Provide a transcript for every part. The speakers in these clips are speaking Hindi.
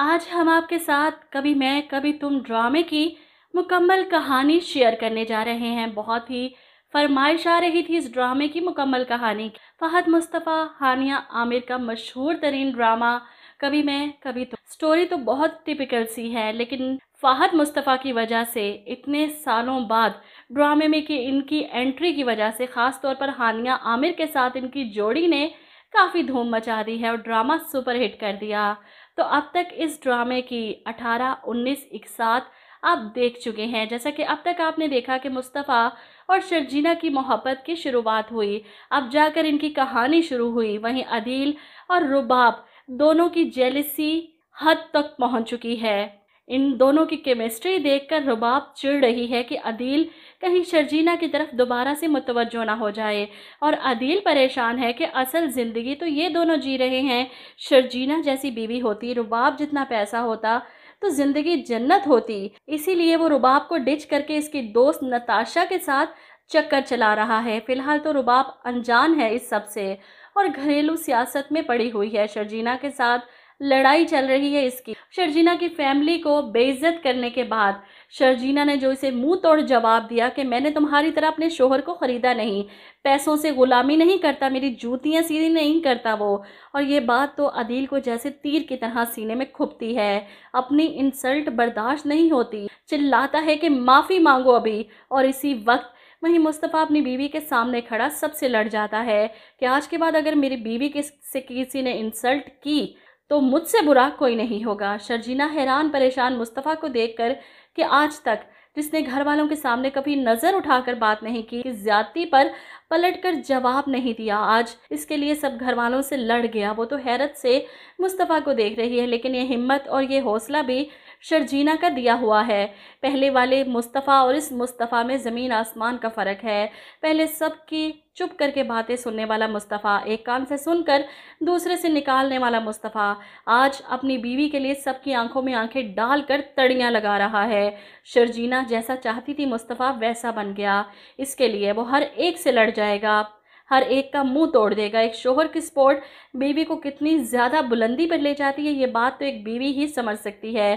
आज हम आपके साथ कभी मैं कभी तुम ड्रामे की मुकम्मल कहानी शेयर करने जा रहे हैं बहुत ही फरमाइश आ रही थी इस ड्रामे की मुकम्मल कहानी फ़हद मुस्तफ़ा हानिया आमिर का मशहूर तरीन ड्रामा कभी मैं कभी तुम स्टोरी तो बहुत टिपिकल सी है लेकिन फ़ाहद मुस्तफ़ा की वजह से इतने सालों बाद ड्रामे में कि इनकी एंट्री की वजह से ख़ास तौर पर हानिया आमिर के साथ इनकी जोड़ी ने काफ़ी धूम मचा दी है और ड्रामा सुपरहिट कर दिया तो अब तक इस ड्रामे की 18, 19 एक साथ आप देख चुके हैं जैसा कि अब तक आपने देखा कि मुस्तफ़ा और शर्जीना की मोहब्बत की शुरुआत हुई अब जाकर इनकी कहानी शुरू हुई वहीं अदील और रुबाब दोनों की जेलिसी हद तक पहुंच चुकी है इन दोनों की केमिस्ट्री देखकर रुबाब चिड़ रही है कि अदील कहीं शर्जीना की तरफ दोबारा से मुतवजो ना हो जाए और अदील परेशान है कि असल ज़िंदगी तो ये दोनों जी रहे हैं शर्जीना जैसी बीवी होती रुबाब जितना पैसा होता तो ज़िंदगी जन्नत होती इसीलिए वो रुबाब को डिच करके इसकी दोस्त नताशा के साथ चक्कर चला रहा है फ़िलहाल तो रुबाब अनजान है इस सब से और घरेलू सियासत में पड़ी हुई है शर्जीना के साथ लड़ाई चल रही है इसकी शर्जीना की फैमिली को बेइज्जत करने के बाद शर्जीना ने जो इसे मुंह तोड़ जवाब दिया कि मैंने तुम्हारी तरह अपने शोहर को ख़रीदा नहीं पैसों से ग़ुलामी नहीं करता मेरी जूतियाँ सीधी नहीं करता वो और ये बात तो अदील को जैसे तीर की तरह सीने में खुपती है अपनी इंसल्ट बर्दाश्त नहीं होती चिल्लाता है कि माफ़ी मांगो अभी और इसी वक्त वहीं मुस्तफ़ा अपनी बीवी के सामने खड़ा सबसे लड़ जाता है कि आज के बाद अगर मेरी बीवी के से किसी ने इंसल्ट की तो मुझसे बुरा कोई नहीं होगा शर्जीना हैरान परेशान मुस्तफ़ा को देखकर कि आज तक जिसने घर वालों के सामने कभी नज़र उठाकर बात नहीं की ज्यादती पर पलट कर जवाब नहीं दिया आज इसके लिए सब घर वालों से लड़ गया वो तो हैरत से मुस्तफ़ा को देख रही है लेकिन ये हिम्मत और ये हौसला भी शर्जीना का दिया हुआ है पहले वाले मुस्तफ़ा और इस मुस्तफ़ा में ज़मीन आसमान का फ़र्क है पहले सबकी चुप करके बातें सुनने वाला मुस्तफ़ा एक कान से सुनकर दूसरे से निकालने वाला मुस्तफ़ा आज अपनी बीवी के लिए सबकी आंखों में आंखें डालकर तड़ियाँ लगा रहा है शर्जीना जैसा चाहती थी मुस्तफ़ा वैसा बन गया इसके लिए वो हर एक से लड़ जाएगा हर एक का मुंह तोड़ देगा एक शोहर की स्पोर्ट बीवी को कितनी ज़्यादा बुलंदी पर ले जाती है ये बात तो एक बीवी ही समझ सकती है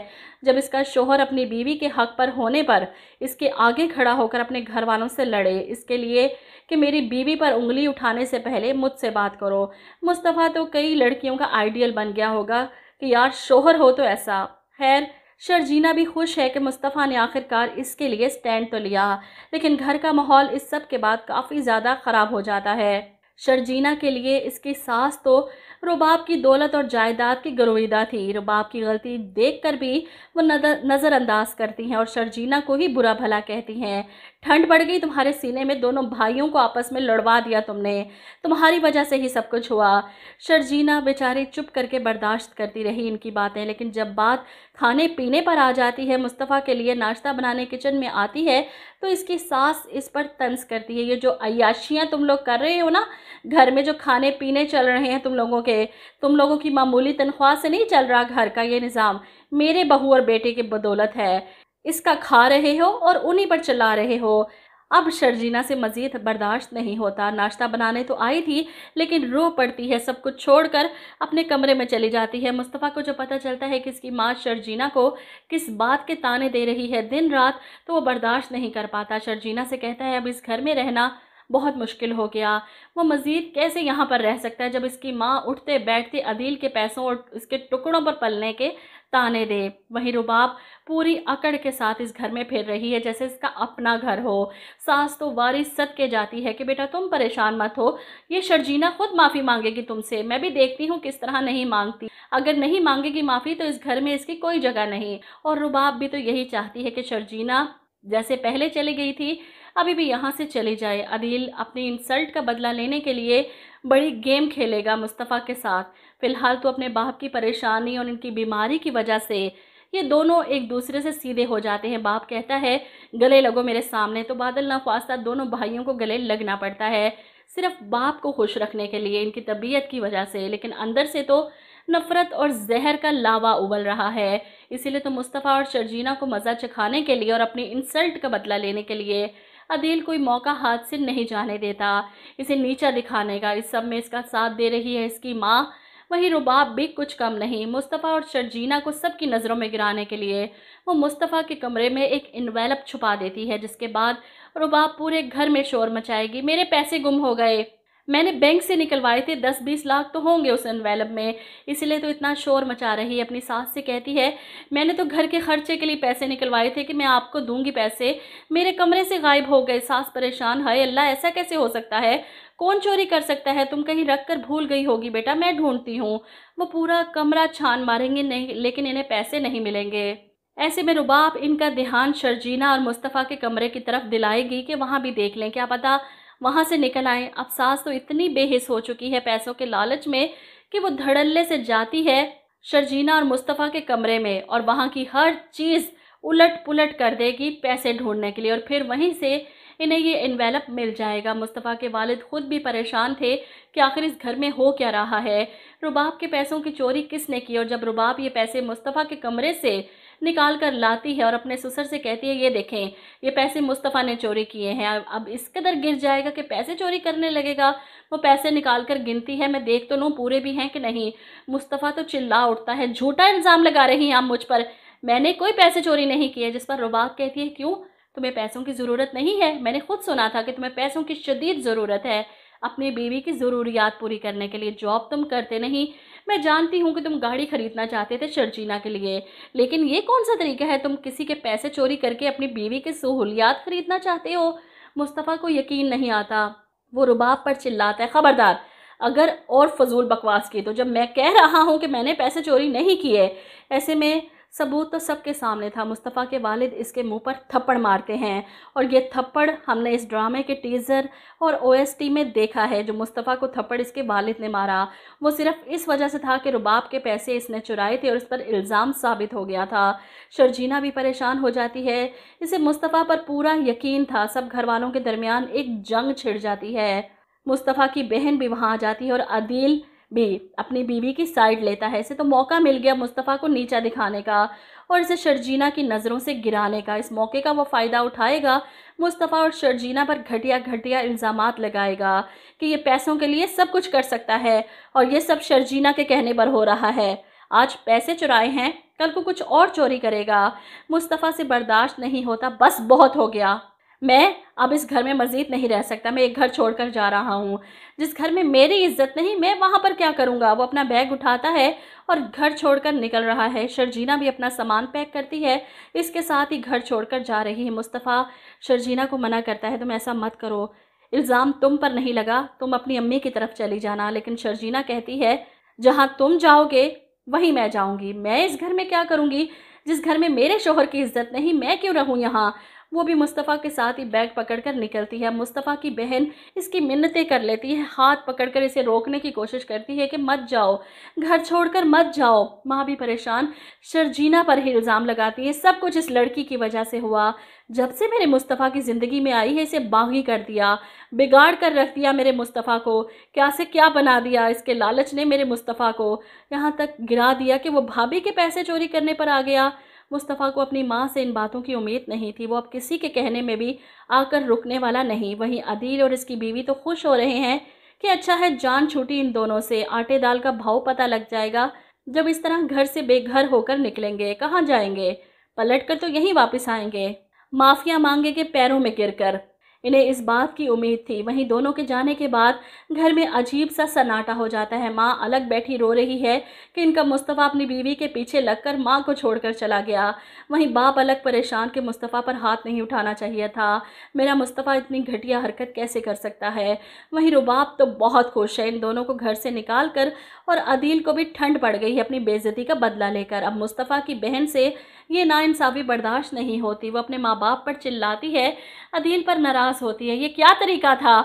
जब इसका शोहर अपनी बीवी के हक पर होने पर इसके आगे खड़ा होकर अपने घर वालों से लड़े इसके लिए कि मेरी बीवी पर उंगली उठाने से पहले मुझसे बात करो मुस्तफ़ा तो कई लड़कियों का आइडियल बन गया होगा कि यार शोहर हो तो ऐसा खैर शर्जीना भी खुश है कि मुस्तफ़ा ने आखिरकार इसके लिए स्टैंड तो लिया लेकिन घर का माहौल इस सब के बाद काफ़ी ज़्यादा ख़राब हो जाता है शर्जीना के लिए इसकी सास तो रुबाब की दौलत और जायदाद की गरोईदा थी रुबाब की गलती देख कर भी वो नज़रअंदाज करती हैं और शर्जीना को ही बुरा भला कहती हैं ठंड बढ़ गई तुम्हारे सीने में दोनों भाइयों को आपस में लड़वा दिया तुमने तुम्हारी वजह से ही सब कुछ हुआ शर्जीना बेचारी चुप करके बर्दाश्त करती रही इनकी बातें लेकिन जब बात खाने पीने पर आ जाती है मुस्तफ़ा के लिए नाश्ता बनाने किचन में आती है तो इसकी सास इस पर तंज करती है ये जो अयाशियाँ तुम लोग कर रहे हो ना घर में जो खाने पीने चल रहे हैं तुम लोगों के तुम लोगों की मामूली तनख्वाह से नहीं चल रहा घर का ये निज़ाम मेरे बहू और बेटे की बदौलत है इसका खा रहे हो और उन्हीं पर चला रहे हो अब शर्जीना से मज़ीद बर्दाश्त नहीं होता नाश्ता बनाने तो आई थी लेकिन रो पड़ती है सब कुछ छोड़कर अपने कमरे में चली जाती है मुस्तफ़ा को जब पता चलता है कि इसकी माँ शर्जीना को किस बात के ताने दे रही है दिन रात तो वो बर्दाश्त नहीं कर पाता शर्जीना से कहता है अब इस घर में रहना बहुत मुश्किल हो गया वो मज़ीद कैसे यहाँ पर रह सकता है जब इसकी माँ उठते बैठते अदील के पैसों और इसके टुकड़ों पर पलने के ताने दे वहीं रुबाब पूरी अकड़ के साथ इस घर में फिर रही है जैसे इसका अपना घर हो सास तो वारिस सद के जाती है कि बेटा तुम परेशान मत हो ये शर्जीना खुद माफ़ी मांगेगी तुमसे मैं भी देखती हूँ किस तरह नहीं मांगती अगर नहीं मांगेगी माफ़ी तो इस घर में इसकी कोई जगह नहीं और रुबाब भी तो यही चाहती है कि शर्जीना जैसे पहले चली गई थी अभी भी यहाँ से चले जाए अदील अपने इंसल्ट का बदला लेने के लिए बड़ी गेम खेलेगा मुस्तफ़ा के साथ फ़िलहाल तो अपने बाप की परेशानी और उनकी बीमारी की वजह से ये दोनों एक दूसरे से सीधे हो जाते हैं बाप कहता है गले लगो मेरे सामने तो बादल नाख्वास्ता दोनों भाइयों को गले लगना पड़ता है सिर्फ बाप को खुश रखने के लिए इनकी तबीयत की वजह से लेकिन अंदर से तो नफ़रत और जहर का लावा उबल रहा है इसीलिए तो मुस्तफ़ा और शर्जीना को मज़ा चखाने के लिए और अपनी इंसल्ट का बदला लेने के लिए अदील कोई मौका हाथ से नहीं जाने देता इसे नीचा दिखाने का इस सब में इसका साथ दे रही है इसकी माँ वहीं रुबाब भी कुछ कम नहीं मुस्तफ़ा और शर्जीना को सबकी नज़रों में गिराने के लिए वो मुस्तफ़ा के कमरे में एक इन्वेलप छुपा देती है जिसके बाद रुबाब पूरे घर में शोर मचाएगी मेरे पैसे गुम हो गए मैंने बैंक से निकलवाए थे दस बीस लाख तो होंगे उस एनवेलप में इसलिए तो इतना शोर मचा रही है अपनी सास से कहती है मैंने तो घर के खर्चे के लिए पैसे निकलवाए थे कि मैं आपको दूंगी पैसे मेरे कमरे से गायब हो गए सास परेशान है अल्लाह ऐसा कैसे हो सकता है कौन चोरी कर सकता है तुम कहीं रख कर भूल गई होगी बेटा मैं ढूंढती हूँ वो पूरा कमरा छान मारेंगे नहीं लेकिन इन्हें पैसे नहीं मिलेंगे ऐसे में रुबाब इनका ध्यान शर्जीना और मुस्तफ़ा के कमरे की तरफ दिलाएगी कि वहाँ भी देख लें क्या पता वहाँ से निकल आए अब सास तो इतनी बेहिस हो चुकी है पैसों के लालच में कि वो धड़ल्ले से जाती है शर्जीना और मुस्तफ़ा के कमरे में और वहाँ की हर चीज़ उलट पुलट कर देगी पैसे ढूंढने के लिए और फिर वहीं से इन्हें ये इन्वेलप मिल जाएगा मुस्तफ़ा के वालिद ख़ुद भी परेशान थे कि आखिर इस घर में हो क्या रहा है रुबाब के पैसों की चोरी किसने की और जब रुबाब ये पैसे मुस्तफ़ा के कमरे से निकाल कर लाती है और अपने ससुर से कहती है ये देखें ये पैसे मुस्तफ़ा ने चोरी किए हैं अब इस कदर गिर जाएगा कि पैसे चोरी करने लगेगा वो पैसे निकाल कर गिनती है मैं देख तो लूँ पूरे भी हैं कि नहीं मुस्तफ़ा तो चिल्ला उठता है झूठा इल्ज़ाम लगा रही हैं आप मुझ पर मैंने कोई पैसे चोरी नहीं किए जिस पर रुबाब कहती है क्यों तुम्हें पैसों की ज़रूरत नहीं है मैंने खुद सुना था कि तुम्हें पैसों की शदीद ज़रूरत है अपनी बीवी की ज़रूरियात पूरी करने के लिए जॉब तुम करते नहीं मैं जानती हूँ कि तुम गाड़ी खरीदना चाहते थे शर्जीना के लिए लेकिन ये कौन सा तरीका है तुम किसी के पैसे चोरी करके अपनी बीवी की सहूलियात खरीदना चाहते हो मुस्तफ़ा को यकीन नहीं आता वो रुबाब पर चिल्लाता है ख़बरदार अगर और फजूल बकवास की तो जब मैं कह रहा हूँ कि मैंने पैसे चोरी नहीं किए ऐसे में सबूत तो सबके सामने था मुस्तफ़ा के वालिद इसके मुंह पर थप्पड़ मारते हैं और ये थप्पड़ हमने इस ड्रामे के टीज़र और ओएसटी में देखा है जो मुस्तफ़ा को थप्पड़ इसके वालिद ने मारा वो सिर्फ इस वजह से था कि रुबाब के पैसे इसने चुराए थे और इस पर इल्ज़ाम साबित हो गया था शर्जीना भी परेशान हो जाती है इसे मुस्तफ़ा पर पूरा यकीन था सब घर वालों के दरमियान एक जंग छिड़ जाती है मुस्तफ़ा की बहन भी वहाँ आ जाती है और अदील भी अपनी बीवी की साइड लेता है इसे तो मौका मिल गया मुस्तफ़ा को नीचा दिखाने का और इसे शर्जीना की नज़रों से गिराने का इस मौके का वो फ़ायदा उठाएगा मुस्तफ़ा और शर्जीना पर घटिया घटिया इल्ज़ाम लगाएगा कि ये पैसों के लिए सब कुछ कर सकता है और ये सब शर्जीना के कहने पर हो रहा है आज पैसे चुराए हैं कल को कुछ और चोरी करेगा मुस्तफ़ा से बर्दाश्त नहीं होता बस बहुत हो गया मैं अब इस घर में मज़ीद नहीं रह सकता मैं एक घर छोड़ कर जा रहा हूँ जिस घर में मेरी इज्जत नहीं मैं वहाँ पर क्या करूँगा वो अपना बैग उठाता है और घर छोड़कर निकल रहा है शर्जीना भी अपना सामान पैक करती है इसके साथ ही घर छोड़कर जा रही है मुस्तफ़ा शर्जीना को मना करता है तुम ऐसा मत करो इल्ज़ाम तुम पर नहीं लगा तुम अपनी अम्मी की तरफ चली जाना लेकिन शर्जीना कहती है जहाँ तुम जाओगे वहीं मैं जाऊँगी मैं इस घर में क्या करूँगी जिस घर में मेरे शोहर की इज्जत नहीं मैं क्यों रहूँ यहाँ वो भी मुस्तफ़ा के साथ ही बैग पकड़कर निकलती है मुस्तफ़ा की बहन इसकी मिन्नतें कर लेती है हाथ पकड़कर इसे रोकने की कोशिश करती है कि मत जाओ घर छोड़कर मत जाओ माँ भी परेशान शर्जीना पर ही इल्ज़ाम लगाती है सब कुछ इस लड़की की वजह से हुआ जब से मेरे मुस्तफ़ा की ज़िंदगी में आई है इसे बागी कर दिया बिगाड़ कर रख दिया मेरे मुस्तफ़ा को क्या से क्या बना दिया इसके लालच ने मेरे मुस्तफ़ा को यहाँ तक गिरा दिया कि वो भाभी के पैसे चोरी करने पर आ गया मुस्तफ़ा को अपनी माँ से इन बातों की उम्मीद नहीं थी वो अब किसी के कहने में भी आकर रुकने वाला नहीं वहीं अदील और इसकी बीवी तो खुश हो रहे हैं कि अच्छा है जान छूटी इन दोनों से आटे दाल का भाव पता लग जाएगा जब इस तरह घर से बेघर होकर निकलेंगे कहाँ जाएंगे पलट कर तो यहीं वापस आएंगे माफ़िया मांगे के पैरों में गिरकर इन्हें इस बात की उम्मीद थी वहीं दोनों के जाने के बाद घर में अजीब सा सन्नाटा हो जाता है माँ अलग बैठी रो रही है कि इनका मुस्तफ़ा अपनी बीवी के पीछे लगकर माँ को छोड़कर चला गया वहीं बाप अलग परेशान के मुस्तफ़ा पर हाथ नहीं उठाना चाहिए था मेरा मुस्तफ़ा इतनी घटिया हरकत कैसे कर सकता है वहीं रुबाब तो बहुत खुश है इन दोनों को घर से निकाल कर और अदील को भी ठंड पड़ गई है अपनी बेज़ती का बदला लेकर अब मुस्तफ़ा की बहन से ये नाानसाफ़ी बर्दाश्त नहीं होती वो अपने माँ बाप पर चिल्लाती है अदील पर नाराज़ होती है ये क्या तरीका था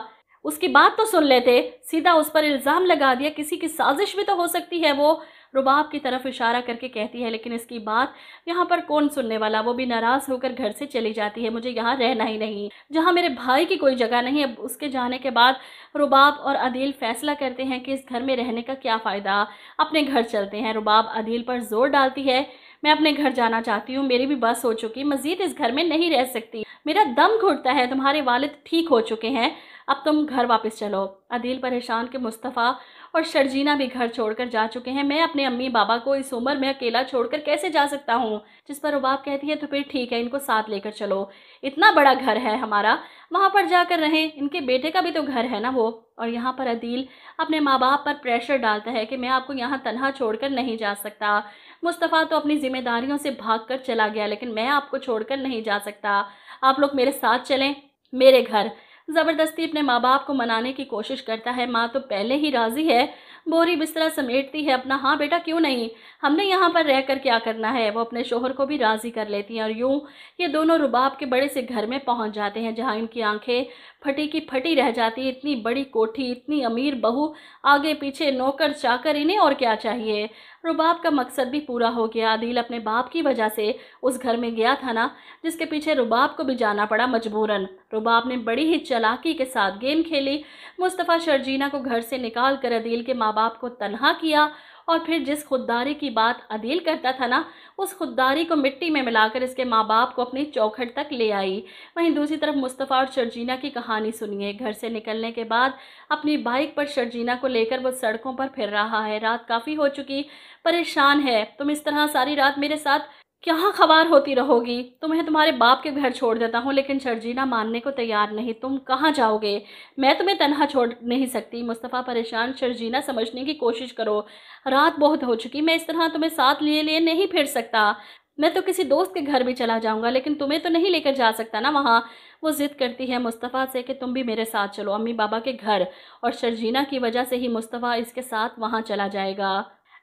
उसकी बात तो सुन लेते सीधा उस पर इल्ज़ाम लगा दिया किसी की साजिश भी तो हो सकती है वो रुबाब की तरफ इशारा करके कहती है लेकिन इसकी बात यहाँ पर कौन सुनने वाला वो भी नाराज़ होकर घर से चली जाती है मुझे यहाँ रहना ही नहीं जहाँ मेरे भाई की कोई जगह नहीं अब उसके जाने के बाद रुबाब और अदील फैसला करते हैं कि इस घर में रहने का क्या फ़ायदा अपने घर चलते हैं रुबाब अदील पर जोर डालती है मैं अपने घर जाना चाहती हूँ मेरी भी बस हो चुकी मज़ीद इस घर में नहीं रह सकती मेरा दम घुटता है तुम्हारे वालिद ठीक हो चुके हैं अब तुम घर वापस चलो अदील परेशान के मुस्तफ़ा और शर्जीना भी घर छोड़कर जा चुके हैं मैं अपने अम्मी बाबा को इस उम्र में अकेला छोड़कर कैसे जा सकता हूँ जिस पर रुबाब कहती है तो फिर ठीक है इनको साथ लेकर चलो इतना बड़ा घर है हमारा वहाँ पर जाकर रहें इनके बेटे का भी तो घर है ना वो और यहाँ पर अदील अपने माँ बाप पर प्रेशर डालता है कि मैं आपको यहाँ तनहा छोड़ नहीं जा सकता मुस्तफ़ा तो अपनी ज़िम्मेदारियों से भाग कर चला गया लेकिन मैं आपको छोड़कर नहीं जा सकता आप लोग मेरे साथ चलें मेरे घर ज़बरदस्ती अपने माँ बाप को मनाने की कोशिश करता है माँ तो पहले ही राज़ी है बोरी बिस्तरा समेटती है अपना हाँ बेटा क्यों नहीं हमने यहाँ पर रह कर क्या करना है वो अपने शोहर को भी राज़ी कर लेती हैं और यूँ ये दोनों रुबाब के बड़े से घर में पहुँच जाते हैं जहाँ इनकी आंखें फटी की फटी रह जाती इतनी बड़ी कोठी इतनी अमीर बहू आगे पीछे नौकर चाकर इन्हें और क्या चाहिए रुबाब का मकसद भी पूरा हो गया आदिल अपने बाप की वजह से उस घर में गया था ना जिसके पीछे रुबाब को भी जाना पड़ा मजबूरन रुबाब ने बड़ी ही चलाकी के साथ गेम खेली मुस्तफ़ा शर्जीना को घर से निकाल कर आदिल के माँ बाप को तनहा किया और फिर जिस खुददारी की बात अदील करता था ना उस खुददारी को मिट्टी में मिलाकर इसके माँ बाप को अपनी चौखट तक ले आई वहीं दूसरी तरफ मुस्तफ़ा और शर्जीना की कहानी सुनिए घर से निकलने के बाद अपनी बाइक पर शर्जीना को लेकर वो सड़कों पर फिर रहा है रात काफ़ी हो चुकी परेशान है तुम इस तरह सारी रात मेरे साथ क्या खबर होती रहोगी तुम्हें तुम्हारे बाप के घर छोड़ देता हूँ लेकिन शर्जीना मानने को तैयार नहीं तुम कहाँ जाओगे मैं तुम्हें तनहा छोड़ नहीं सकती मुस्तफ़ा परेशान शर्जीना समझने की कोशिश करो रात बहुत हो चुकी मैं इस तरह तुम्हें साथ लिए लिए नहीं फिर सकता मैं तो किसी दोस्त के घर भी चला जाऊँगा लेकिन तुम्हें तो नहीं लेकर जा सकता ना वहाँ वो ज़िद करती है मुस्तफ़ा से कि तुम भी मेरे साथ चलो अम्मी बाबा के घर और शर्जीना की वजह से ही मुस्तफ़ा इसके साथ वहाँ चला जाएगा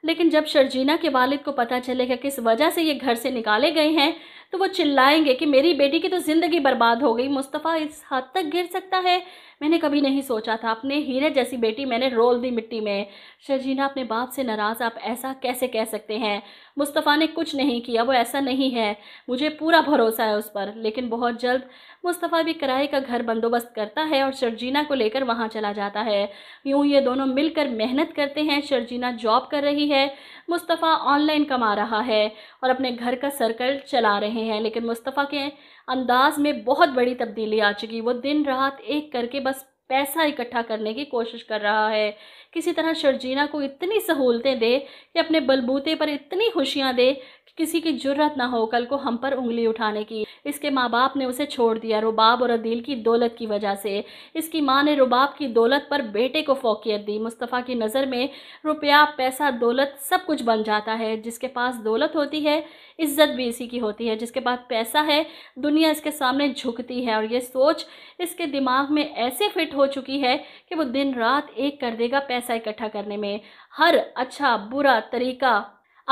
लेकिन जब शर्जीना के वालिद को पता चलेगा किस वजह से ये घर से निकाले गए हैं तो वो चिल्लाएंगे कि मेरी बेटी की तो ज़िंदगी बर्बाद हो गई मुस्तफ़ा इस हद तक गिर सकता है मैंने कभी नहीं सोचा था अपने हीरे जैसी बेटी मैंने रोल दी मिट्टी में शर्जीना अपने बाप से नाराज़ आप ऐसा कैसे कह सकते हैं मुस्तफ़ा ने कुछ नहीं किया वो ऐसा नहीं है मुझे पूरा भरोसा है उस पर लेकिन बहुत जल्द मुस्तफ़ा भी किराए का घर बंदोबस्त करता है और शर्जीना को लेकर वहाँ चला जाता है यूँ ये दोनों मिलकर मेहनत करते हैं शर्जीना जॉब कर रही है मुस्तफ़ा ऑनलाइन कमा रहा है और अपने घर का सर्कल चला रहे हैं लेकिन मुस्तफ़ा के अंदाज में बहुत बड़ी तब्दीली आ चुकी वो दिन रात एक करके बस पैसा इकट्ठा करने की कोशिश कर रहा है किसी तरह शर्जीना को इतनी सहूलतें दे कि अपने बलबूते पर इतनी खुशियाँ दे कि किसी की जरूरत ना हो कल को हम पर उंगली उठाने की इसके माँ बाप ने उसे छोड़ दिया रुबाब और अदील की दौलत की वजह से इसकी माँ ने रुबाब की दौलत पर बेटे को फोकियत दी मुस्तफ़ा की नज़र में रुपया पैसा दौलत सब कुछ बन जाता है जिसके पास दौलत होती है इज्जत भी इसी की होती है जिसके पास पैसा है दुनिया इसके सामने झुकती है और ये सोच इसके दिमाग में ऐसे फिट हो चुकी है कि वो दिन रात एक कर देगा पैसा इकट्ठा करने में हर अच्छा बुरा तरीका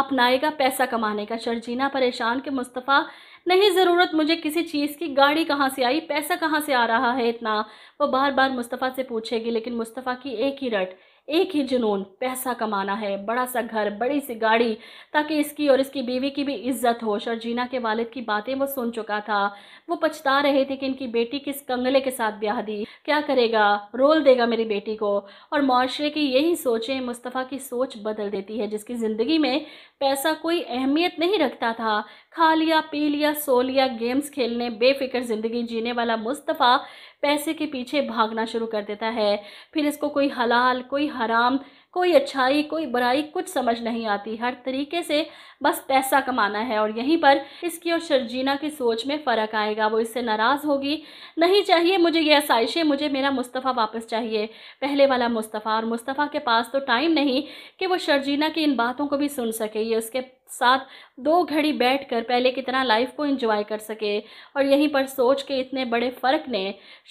अपनाएगा पैसा कमाने का शर्जीना परेशान के मुस्तफ़ा नहीं ज़रूरत मुझे किसी चीज़ की गाड़ी कहाँ से आई पैसा कहाँ से आ रहा है इतना वो बार बार मुस्तफ़ा से पूछेगी लेकिन मुस्तफ़ा की एक ही रट एक ही जुनून पैसा कमाना है बड़ा सा घर बड़ी सी गाड़ी ताकि इसकी और इसकी बीवी की भी इज्जत हो शर्जीना के वालिद की बातें वो सुन चुका था वो पछता रहे थे कि इनकी बेटी किस कंगले के साथ ब्याह दी क्या करेगा रोल देगा मेरी बेटी को और माशरे की यही सोचें मुस्तफ़ा की सोच बदल देती है जिसकी ज़िंदगी में पैसा कोई अहमियत नहीं रखता था खा लिया पी लिया सो लिया गेम्स खेलने बेफिक्र ज़िंदगी जीने वाला मुस्तफ़ा पैसे के पीछे भागना शुरू कर देता है फिर इसको कोई हलाल कोई हराम कोई अच्छाई कोई बुराई कुछ समझ नहीं आती हर तरीके से बस पैसा कमाना है और यहीं पर इसकी और शर्जीना की सोच में फ़र्क आएगा वो इससे नाराज़ होगी नहीं चाहिए मुझे ये आसाइशें मुझे मेरा मुस्तफ़ा वापस चाहिए पहले वाला मुस्तफ़ा और मुस्तफ़ा के पास तो टाइम नहीं कि वो शर्जीना की इन बातों को भी सुन सके ये उसके साथ दो घड़ी बैठ कर पहले की तरह लाइफ को इंजॉय कर सके और यहीं पर सोच के इतने बड़े फ़र्क ने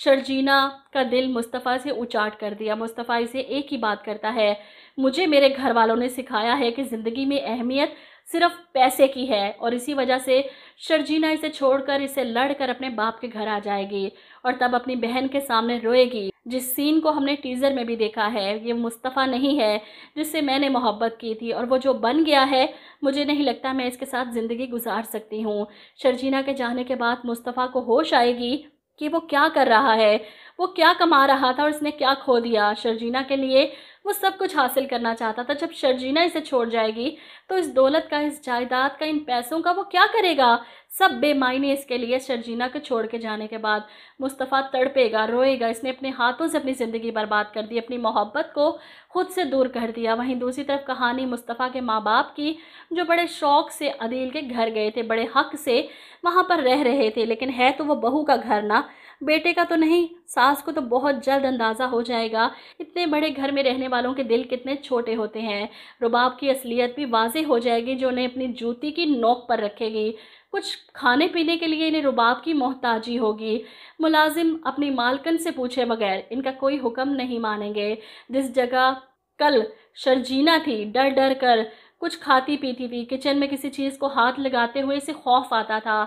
शर्जीना का दिल मुस्तफ़ा से उचाट कर दिया मुस्तफ़ा इसे एक ही बात करता है मुझे मेरे घर वालों ने सिखाया है कि ज़िंदगी में अहमियत सिर्फ पैसे की है और इसी वजह से शर्जीना इसे छोड़कर इसे लड़कर अपने बाप के घर आ जाएगी और तब अपनी बहन के सामने रोएगी जिस सीन को हमने टीज़र में भी देखा है ये मुस्तफ़ा नहीं है जिससे मैंने मोहब्बत की थी और वो जो बन गया है मुझे नहीं लगता मैं इसके साथ ज़िंदगी गुजार सकती हूँ शर्जीना के जाने के बाद मुस्तफ़ा को होश आएगी कि वो क्या कर रहा है वो क्या कमा रहा था और इसने क्या खो दिया शर्जीना के लिए वो सब कुछ हासिल करना चाहता था जब शर्जीना इसे छोड़ जाएगी तो इस दौलत का इस जायदाद का इन पैसों का वो क्या करेगा सब बेमायने इसके लिए शर्जीना को छोड़ के जाने के बाद मुस्तफ़ा तड़पेगा रोएगा इसने अपने हाथों से अपनी ज़िंदगी बर्बाद कर दी अपनी मोहब्बत को ख़ुद से दूर कर दिया वहीं दूसरी तरफ कहानी मुस्तफ़ा के माँ बाप की जो बड़े शौक़ से अदील के घर गए थे बड़े हक से वहाँ पर रह रहे थे लेकिन है तो वह बहू का घर ना बेटे का तो नहीं सास को तो बहुत जल्द अंदाज़ा हो जाएगा इतने बड़े घर में रहने वालों के दिल कितने छोटे होते हैं रुबाब की असलियत भी वाजे हो जाएगी जो उन्हें अपनी जूती की नोक पर रखेगी कुछ खाने पीने के लिए इन्हें रुबाब की मोहताजी होगी मुलाजिम अपनी मालकन से पूछे बगैर इनका कोई हुक्म नहीं मानेंगे जिस जगह कल शर्जीना थी डर डर कर कुछ खाती पीती थी किचन में किसी चीज़ को हाथ लगाते हुए इसे खौफ आता था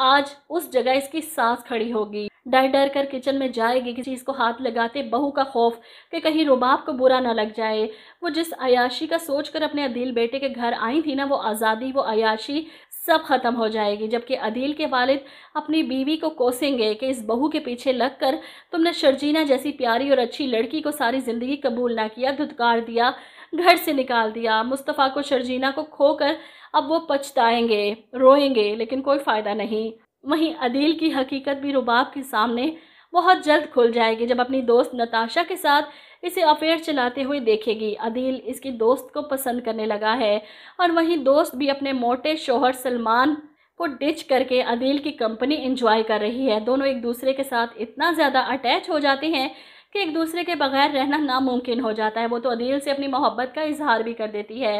आज उस जगह इसकी सांस खड़ी होगी डर डर कर किचन में जाएगी किसी इसको हाथ लगाते बहू का खौफ कि कहीं रुबाब को बुरा ना लग जाए वो जिस अयाशी का सोच कर अपने अधील बेटे के घर आई थी ना वो आज़ादी वो अयाशी सब ख़त्म हो जाएगी जबकि अदील के वालिद अपनी बीवी को कोसेंगे कि इस बहू के पीछे लग कर तुमने शर्जीना जैसी प्यारी और अच्छी लड़की को सारी ज़िंदगी कबूल ना किया धुतकार दिया घर से निकाल दिया मुस्तफ़ा को शर्जीना को खोकर अब वो पछताएंगे रोएंगे लेकिन कोई फ़ायदा नहीं वहीं अदील की हकीकत भी रुबाब के सामने बहुत जल्द खुल जाएगी जब अपनी दोस्त नताशा के साथ इसे अफेयर चलाते हुए देखेगी अदील इसकी दोस्त को पसंद करने लगा है और वहीं दोस्त भी अपने मोटे शोहर सलमान को डिच करके अदील की कंपनी एंजॉय कर रही है दोनों एक दूसरे के साथ इतना ज़्यादा अटैच हो जाते हैं कि एक दूसरे के बगैर रहना नामुमकिन हो जाता है वो तो अदील से अपनी मोहब्बत का इजहार भी कर देती है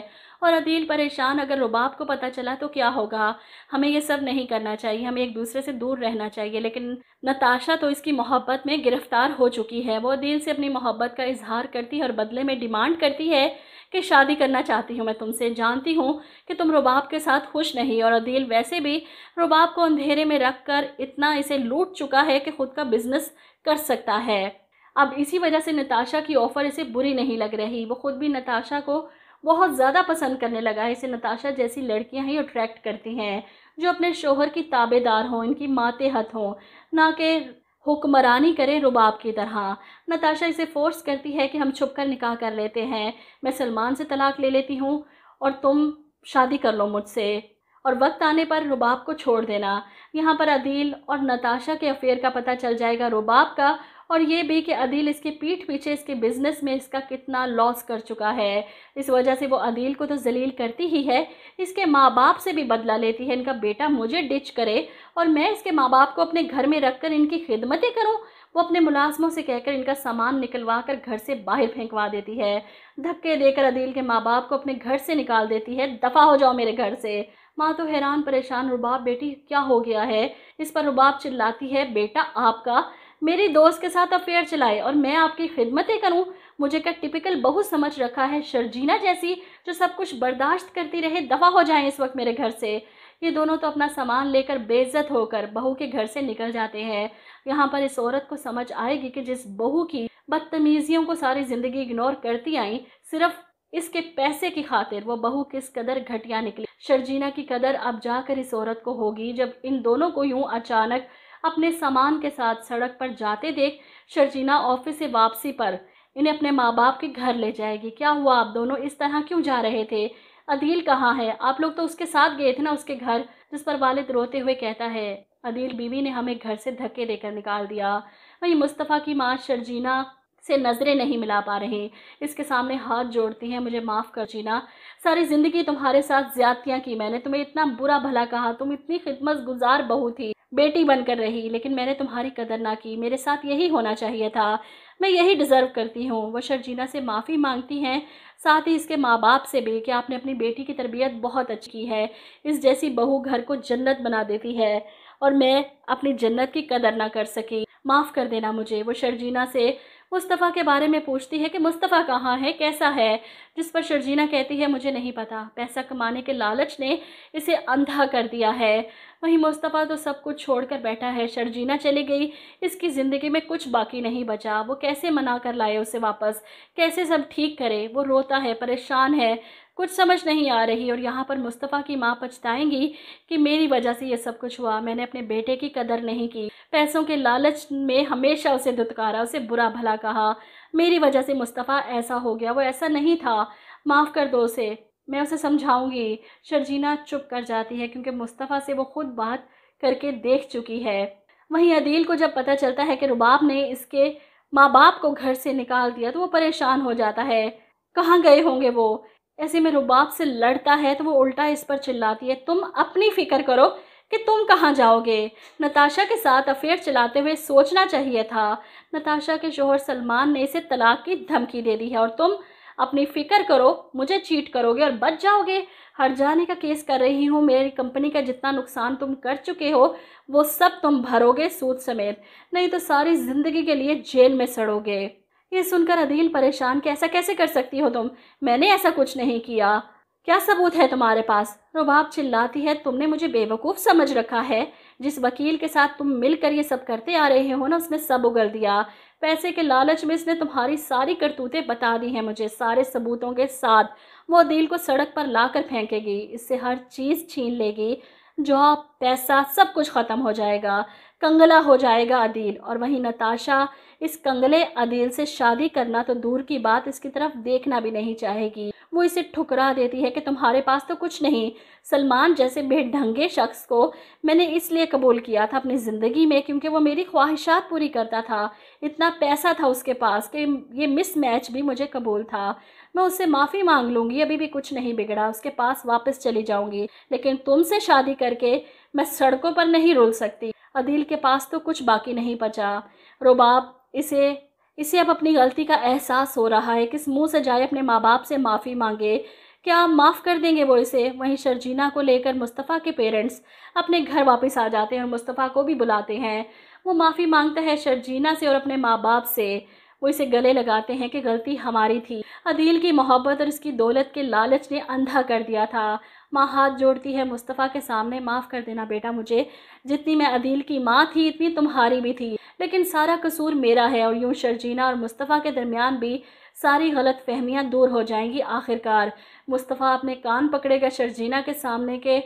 और अदील परेशान अगर रुबाब को पता चला तो क्या होगा हमें ये सब नहीं करना चाहिए हमें एक दूसरे से दूर रहना चाहिए लेकिन नताशा तो इसकी मोहब्बत में गिरफ्तार हो चुकी है वो अदील से अपनी मोहब्बत का इजहार करती है और बदले में डिमांड करती है कि शादी करना चाहती हूँ मैं तुमसे जानती हूँ कि तुम रुबाब के साथ खुश नहीं और अदील वैसे भी रुबाब को अंधेरे में रख कर इतना इसे लूट चुका है कि खुद का बिजनेस कर सकता है अब इसी वजह से नताशा की ऑफ़र इसे बुरी नहीं लग रही वो ख़ुद भी नताशा को बहुत ज़्यादा पसंद करने लगा है इसे नताशा जैसी लड़कियां ही अट्रैक्ट करती हैं जो अपने शोहर की ताबेदार हों इनकी मातेहत हों ना कि हुक्मरानी करें रुबाब की तरह नताशा इसे फ़ोर्स करती है कि हम छुप कर निकाह कर लेते हैं मैं सलमान से तलाक ले लेती हूँ और तुम शादी कर लो मुझसे और वक्त आने पर रुबाब को छोड़ देना यहाँ पर अदील और नताशा के अफेयर का पता चल जाएगा रुबाब का और ये भी कि अदील इसके पीठ पीछे इसके बिजनेस में इसका कितना लॉस कर चुका है इस वजह से वो अदील को तो जलील करती ही है इसके माँ बाप से भी बदला लेती है इनका बेटा मुझे डिच करे और मैं इसके माँ बाप को अपने घर में रख कर इनकी खिदमतें करूँ वो अपने मुलाजमों से कहकर इनका सामान निकलवा कर घर से बाहर फेंकवा देती है धक्के देकर अदील के माँ बाप को अपने घर से निकाल देती है दफ़ा हो जाओ मेरे घर से माँ तो हैरान परेशान रुबाब बेटी क्या हो गया है इस पर रुबाब चिल्लाती है बेटा आपका मेरी दोस्त के साथ अफेयर चलाए और मैं आपकी खिदमतें करूं मुझे क्या टिपिकल बहू समझ रखा है शर्जीना जैसी जो सब कुछ बर्दाश्त करती रहे दफा हो जाए इस वक्त मेरे घर से ये दोनों तो अपना सामान लेकर बेइज्जत होकर बहू के घर से निकल जाते हैं यहाँ पर इस औरत को समझ आएगी कि जिस बहू की बदतमीजियों को सारी ज़िंदगी इग्नोर करती आई सिर्फ इसके पैसे की खातिर वो बहू किस कदर घटिया निकली शर्जीना की कदर अब जाकर इस औरत को होगी जब इन दोनों को यूं अचानक अपने सामान के साथ सड़क पर जाते देख शर्जीना ऑफिस से वापसी पर इन्हें अपने माँ बाप के घर ले जाएगी क्या हुआ आप दोनों इस तरह क्यों जा रहे थे अदील कहाँ है आप लोग तो उसके साथ गए थे ना उसके घर जिस पर वालिद रोते हुए कहता है अदील बीवी ने हमें घर से धक्के देकर निकाल दिया वहीं मुस्तफ़ा की माँ शर्जीना से नज़रें नहीं मिला पा रहे इसके सामने हाथ जोड़ती हैं मुझे माफ़ कर जीना सारी ज़िंदगी तुम्हारे साथ ज्यादतियाँ की मैंने तुम्हें इतना बुरा भला कहा तुम इतनी खिदमत गुजार बहू थी बेटी बनकर रही लेकिन मैंने तुम्हारी कदर ना की मेरे साथ यही होना चाहिए था मैं यही डिज़र्व करती हूँ वो शर्जीना से माफ़ी मांगती हैं साथ ही इसके माँ बाप से भी कि आपने अपनी बेटी की तरबियत बहुत अच्छी की है इस जैसी बहू घर को जन्नत बना देती है और मैं अपनी जन्नत की कदर ना कर सकी माफ़ कर देना मुझे वो शर्जीना से मुस्तफ़ा के बारे में पूछती है कि मुस्तफ़ा कहाँ है कैसा है जिस पर शर्जीना कहती है मुझे नहीं पता पैसा कमाने के लालच ने इसे अंधा कर दिया है वहीं मुस्तफ़ा तो सब कुछ छोड़कर बैठा है शर्जीना चली गई इसकी ज़िंदगी में कुछ बाकी नहीं बचा वो कैसे मना कर लाए उसे वापस कैसे सब ठीक करे वो रोता है परेशान है कुछ समझ नहीं आ रही और यहाँ पर मुस्तफ़ा की माँ पछताएंगी कि मेरी वजह से ये सब कुछ हुआ मैंने अपने बेटे की कदर नहीं की पैसों के लालच में हमेशा उसे दुतकारा उसे बुरा भला कहा मेरी वजह से मुस्तफ़ा ऐसा हो गया वो ऐसा नहीं था माफ़ कर दो उसे मैं उसे समझाऊंगी शर्जीना चुप कर जाती है क्योंकि मुस्तफ़ा से वो खुद बात करके देख चुकी है वहीं अदील को जब पता चलता है कि रुबाब ने इसके माँ बाप को घर से निकाल दिया तो वो परेशान हो जाता है कहाँ गए होंगे वो ऐसे में रुबाब से लड़ता है तो वो उल्टा इस पर चिल्लाती है तुम अपनी फ़िक्र करो कि तुम कहाँ जाओगे नताशा के साथ अफेयर चलाते हुए सोचना चाहिए था नताशा के शोहर सलमान ने इसे तलाक की धमकी दे दी है और तुम अपनी फ़िक्र करो मुझे चीट करोगे और बच जाओगे हर जाने का केस कर रही हूँ मेरी कंपनी का जितना नुकसान तुम कर चुके हो वो सब तुम भरोगे सूद समेत नहीं तो सारी ज़िंदगी के लिए जेल में सड़ोगे ये सुनकर अदील परेशान कि ऐसा कैसे कर सकती हो तुम मैंने ऐसा कुछ नहीं किया क्या सबूत है तुम्हारे पास रुबाब चिल्लाती है तुमने मुझे बेवकूफ़ समझ रखा है जिस वकील के साथ तुम मिलकर ये सब करते आ रहे हो ना उसने सब उगल दिया पैसे के लालच में इसने तुम्हारी सारी करतूतें बता दी हैं मुझे सारे सबूतों के साथ वो दिल को सड़क पर ला कर फेंकेगी इससे हर चीज़ छीन लेगी जॉब पैसा सब कुछ ख़त्म हो जाएगा कंगला हो जाएगा अदील और वहीं नताशा इस कंगले अदील से शादी करना तो दूर की बात इसकी तरफ देखना भी नहीं चाहेगी वो इसे ठुकरा देती है कि तुम्हारे पास तो कुछ नहीं सलमान जैसे बेढंगे शख्स को मैंने इसलिए कबूल किया था अपनी ज़िंदगी में क्योंकि वो मेरी ख्वाहिशात पूरी करता था इतना पैसा था उसके पास कि ये मिस मैच भी मुझे कबूल था मैं उससे माफ़ी मांग लूँगी अभी भी कुछ नहीं बिगड़ा उसके पास वापस चली जाऊँगी लेकिन तुमसे शादी करके मैं सड़कों पर नहीं रोल सकती अदील के पास तो कुछ बाकी नहीं बचा रोबाब इसे इसे अब अपनी गलती का एहसास हो रहा है किस मुंह से जाए अपने माँ बाप से माफ़ी मांगे क्या माफ़ कर देंगे वो इसे वहीं शर्जीना को लेकर मुस्तफ़ा के पेरेंट्स अपने घर वापस आ जाते हैं और मुस्तफ़ा को भी बुलाते हैं वो माफ़ी मांगता है शर्जीना से और अपने माँ बाप से वो इसे गले लगाते हैं कि गलती हमारी थी अदील की मोहब्बत और इसकी दौलत के लालच ने अंधा कर दिया था माँ हाथ जोड़ती है मुस्तफ़ा के सामने माफ़ कर देना बेटा मुझे जितनी मैं अदील की माँ थी इतनी तुम्हारी भी थी लेकिन सारा कसूर मेरा है और यूँ शर्जीना और मुस्तफ़ा के दरमियान भी सारी गलत फहमियाँ दूर हो जाएंगी आखिरकार मुस्तफ़ा अपने कान पकड़ेगा शर्जीना के सामने के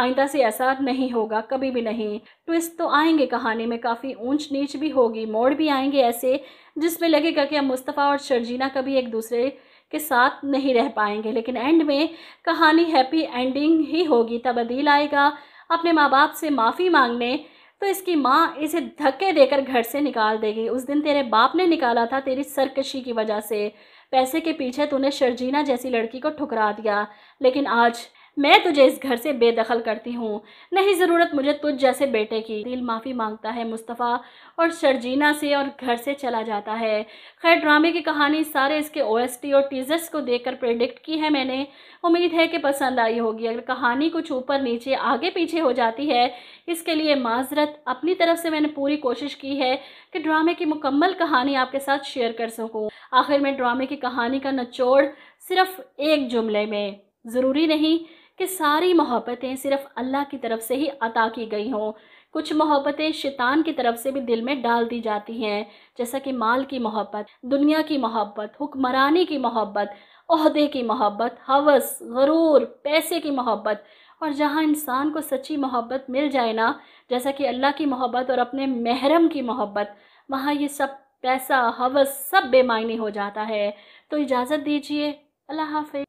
आइंदा से ऐसा नहीं होगा कभी भी नहीं ट्विस्ट तो आएंगे कहानी में काफ़ी ऊंच नीच भी होगी मोड़ भी आएंगे ऐसे जिसमें लगेगा कि अब मुस्तफ़ा और शर्जीना कभी एक दूसरे के साथ नहीं रह पाएंगे लेकिन एंड में कहानी हैप्पी एंडिंग ही होगी तब अदील आएगा अपने माँ बाप से माफ़ी मांगने तो इसकी माँ इसे धक्के देकर घर से निकाल देगी उस दिन तेरे बाप ने निकाला था तेरी सरकशी की वजह से पैसे के पीछे तूने शर्जीना जैसी लड़की को ठुकरा दिया लेकिन आज मैं तुझे इस घर से बेदखल करती हूँ नहीं ज़रूरत मुझे तुझ जैसे बेटे की दिल माफ़ी मांगता है मुस्तफ़ा और शर्जीना से और घर से चला जाता है खैर ड्रामे की कहानी सारे इसके ओएसटी और टीजर्स को देखकर प्रेडिक्ट की है मैंने उम्मीद है कि पसंद आई होगी अगर कहानी कुछ ऊपर नीचे आगे पीछे हो जाती है इसके लिए माजरत अपनी तरफ से मैंने पूरी कोशिश की है कि ड्रामे की मुकम्मल कहानी आपके साथ शेयर कर सकूँ आखिर में ड्रामे की कहानी का नचोड़ सिर्फ एक जुमले में ज़रूरी नहीं कि सारी मोहब्बतें सिर्फ़ अल्लाह की तरफ से ही अता की गई हों कुछ मोहब्बतें शैतान की तरफ से भी दिल में डाल दी जाती हैं जैसा कि माल की मोहब्बत दुनिया की मोहब्बत हुक्मरानी की मोहब्बत अहदे की मोहब्बत हवस गरूर पैसे की मोहब्बत और जहाँ इंसान को सच्ची मोहब्बत मिल जाए ना जैसा कि अल्लाह की मोहब्बत और अपने महरम की मोहब्बत वहाँ ये सब पैसा हवस सब बेमायने हो जाता है तो इजाज़त दीजिए अल्लाह हाफि